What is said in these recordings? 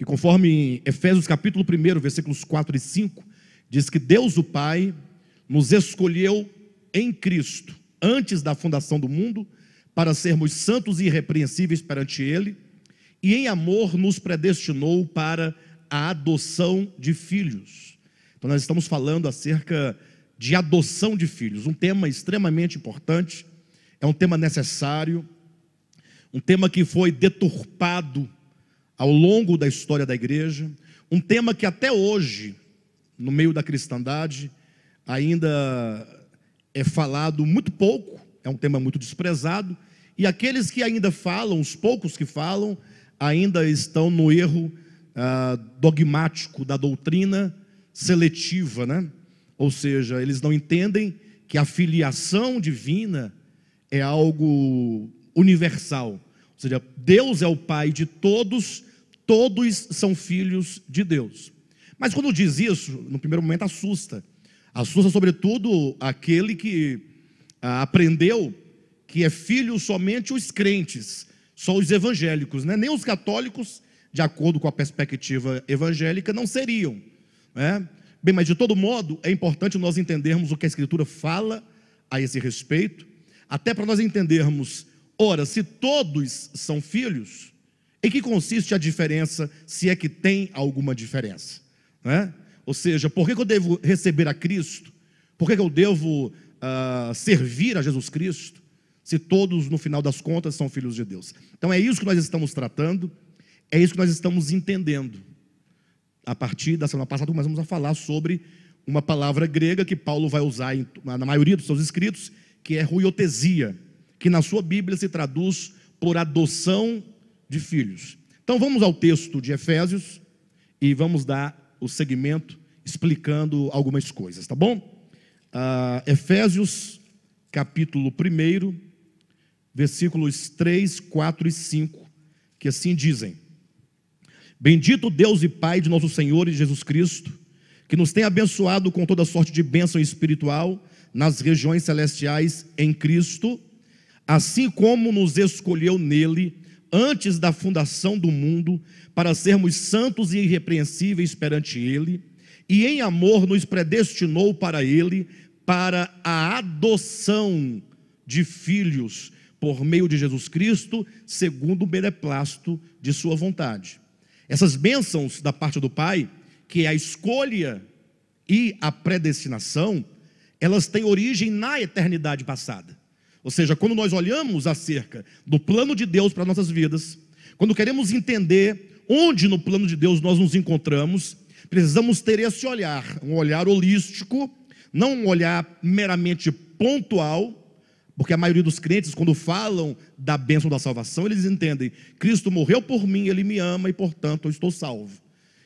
que conforme Efésios capítulo 1, versículos 4 e 5, diz que Deus o Pai nos escolheu em Cristo antes da fundação do mundo para sermos santos e irrepreensíveis perante ele e em amor nos predestinou para a adoção de filhos. Então nós estamos falando acerca de adoção de filhos, um tema extremamente importante, é um tema necessário, um tema que foi deturpado ao longo da história da igreja, um tema que até hoje, no meio da cristandade, ainda é falado muito pouco, é um tema muito desprezado, e aqueles que ainda falam, os poucos que falam, ainda estão no erro ah, dogmático da doutrina seletiva, né? Ou seja, eles não entendem que a filiação divina é algo universal ou seja, Deus é o Pai de todos, todos são filhos de Deus. Mas quando diz isso, no primeiro momento assusta. Assusta, sobretudo, aquele que ah, aprendeu que é filho somente os crentes, só os evangélicos, né? nem os católicos, de acordo com a perspectiva evangélica, não seriam. Né? Bem, mas de todo modo, é importante nós entendermos o que a Escritura fala a esse respeito, até para nós entendermos Ora, se todos são filhos, em que consiste a diferença, se é que tem alguma diferença? Né? Ou seja, por que, eu devo receber a Cristo? Por que, eu devo uh, servir a Jesus Cristo? Se todos, no final das contas, são filhos de Deus. Então é isso que nós estamos tratando, é isso que nós estamos entendendo. A partir da semana passada, nós vamos falar sobre uma palavra grega que Paulo vai usar na maioria dos seus escritos, que é ruiotesia que na sua Bíblia se traduz por adoção de filhos. Então vamos ao texto de Efésios e vamos dar o segmento explicando algumas coisas, tá bom? Uh, Efésios, capítulo 1, versículos 3, 4 e 5, que assim dizem: Bendito Deus e Pai de nosso Senhor e Jesus Cristo, que nos tem abençoado com toda sorte de bênção espiritual nas regiões celestiais em Cristo assim como nos escolheu nele antes da fundação do mundo, para sermos santos e irrepreensíveis perante ele, e em amor nos predestinou para ele, para a adoção de filhos por meio de Jesus Cristo, segundo o beneplácito de sua vontade. Essas bênçãos da parte do Pai, que é a escolha e a predestinação, elas têm origem na eternidade passada. Ou seja, quando nós olhamos acerca do plano de Deus para nossas vidas, quando queremos entender onde no plano de Deus nós nos encontramos, precisamos ter esse olhar, um olhar holístico, não um olhar meramente pontual, porque a maioria dos crentes, quando falam da bênção da salvação, eles entendem: Cristo morreu por mim, ele me ama e, portanto, eu estou salvo.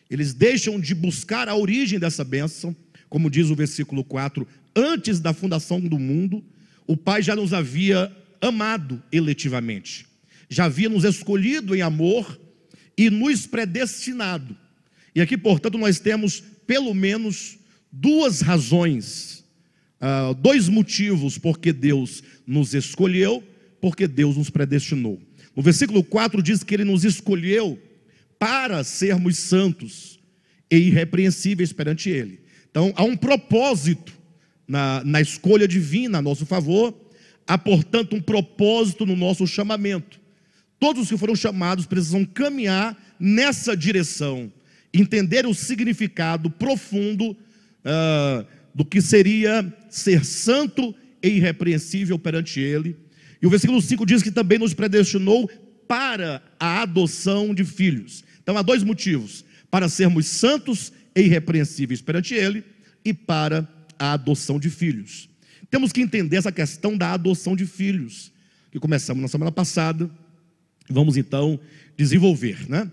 Eles deixam de buscar a origem dessa bênção, como diz o versículo 4, antes da fundação do mundo, o Pai já nos havia amado eletivamente, já havia nos escolhido em amor e nos predestinado. E aqui, portanto, nós temos pelo menos duas razões, ah, dois motivos porque Deus nos escolheu, porque Deus nos predestinou. No versículo 4 diz que ele nos escolheu para sermos santos e irrepreensíveis perante ele. Então, há um propósito na, na escolha divina a nosso favor, há, portanto, um propósito no nosso chamamento. Todos os que foram chamados precisam caminhar nessa direção, entender o significado profundo uh, do que seria ser santo e irrepreensível perante Ele. E o versículo 5 diz que também nos predestinou para a adoção de filhos. Então há dois motivos: para sermos santos e irrepreensíveis perante Ele e para a adoção de filhos. Temos que entender essa questão da adoção de filhos, que começamos na semana passada, vamos então desenvolver, né?